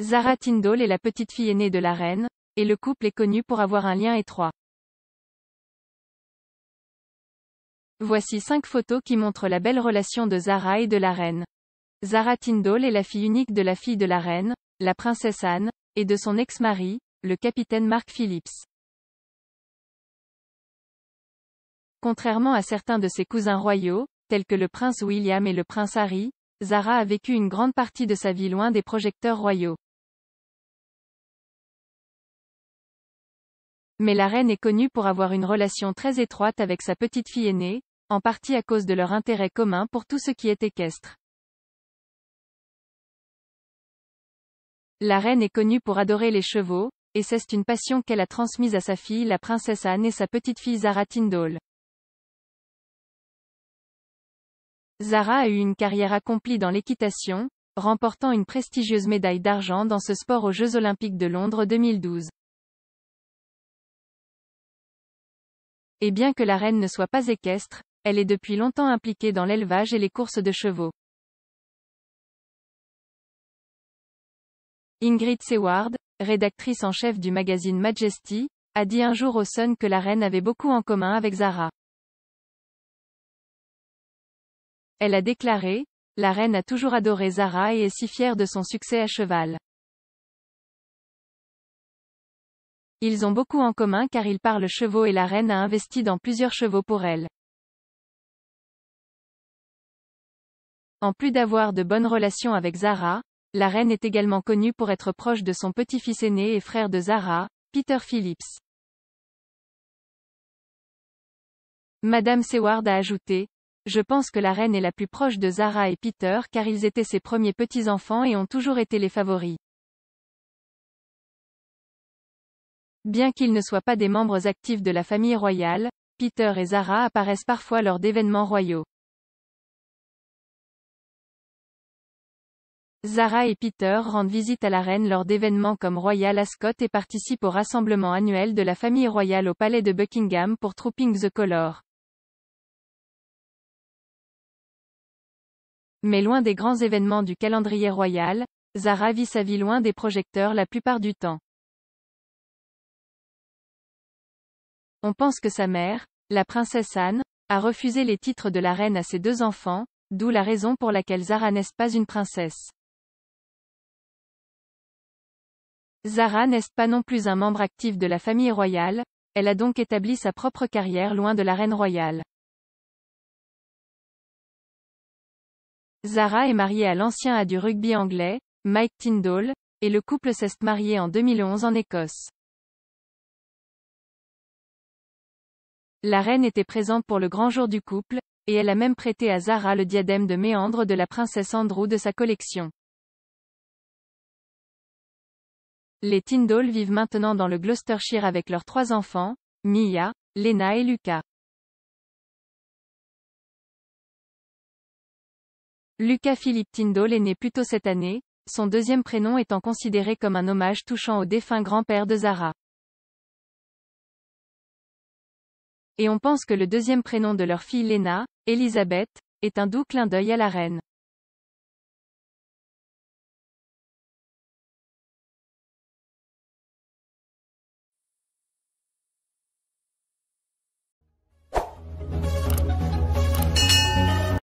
Zara Tyndall est la petite fille aînée de la reine, et le couple est connu pour avoir un lien étroit. Voici cinq photos qui montrent la belle relation de Zara et de la reine. Zara Tyndall est la fille unique de la fille de la reine, la princesse Anne, et de son ex-mari, le capitaine Mark Phillips. Contrairement à certains de ses cousins royaux, tels que le prince William et le prince Harry, Zara a vécu une grande partie de sa vie loin des projecteurs royaux. Mais la reine est connue pour avoir une relation très étroite avec sa petite fille aînée, en partie à cause de leur intérêt commun pour tout ce qui est équestre. La reine est connue pour adorer les chevaux, et c'est une passion qu'elle a transmise à sa fille la princesse Anne et sa petite-fille Zara Tyndall. Zara a eu une carrière accomplie dans l'équitation, remportant une prestigieuse médaille d'argent dans ce sport aux Jeux Olympiques de Londres 2012. Et bien que la reine ne soit pas équestre, elle est depuis longtemps impliquée dans l'élevage et les courses de chevaux. Ingrid Seward, rédactrice en chef du magazine Majesty, a dit un jour au Sun que la reine avait beaucoup en commun avec Zara. Elle a déclaré, La reine a toujours adoré Zara et est si fière de son succès à cheval. Ils ont beaucoup en commun car ils parlent chevaux et la reine a investi dans plusieurs chevaux pour elle. En plus d'avoir de bonnes relations avec Zara, la reine est également connue pour être proche de son petit-fils aîné et frère de Zara, Peter Phillips. Madame Seward a ajouté, Je pense que la reine est la plus proche de Zara et Peter car ils étaient ses premiers petits-enfants et ont toujours été les favoris. Bien qu'ils ne soient pas des membres actifs de la famille royale, Peter et Zara apparaissent parfois lors d'événements royaux. Zara et Peter rendent visite à la reine lors d'événements comme Royal Ascot et participent au rassemblement annuel de la famille royale au palais de Buckingham pour Trooping the Color. Mais loin des grands événements du calendrier royal, Zara vit sa vie loin des projecteurs la plupart du temps. On pense que sa mère, la princesse Anne, a refusé les titres de la reine à ses deux enfants, d'où la raison pour laquelle Zara n'est pas une princesse. Zara n'est pas non plus un membre actif de la famille royale, elle a donc établi sa propre carrière loin de la reine royale. Zara est mariée à l'ancien A du rugby anglais, Mike Tyndall, et le couple s'est marié en 2011 en Écosse. La reine était présente pour le grand jour du couple, et elle a même prêté à Zara le diadème de méandre de la princesse Andrew de sa collection. Les Tyndall vivent maintenant dans le Gloucestershire avec leurs trois enfants, Mia, Lena et Luca. Lucas Philippe Tyndall est né plus tôt cette année, son deuxième prénom étant considéré comme un hommage touchant au défunt grand-père de Zara. et on pense que le deuxième prénom de leur fille Lena, Elisabeth, est un doux clin d'œil à la reine.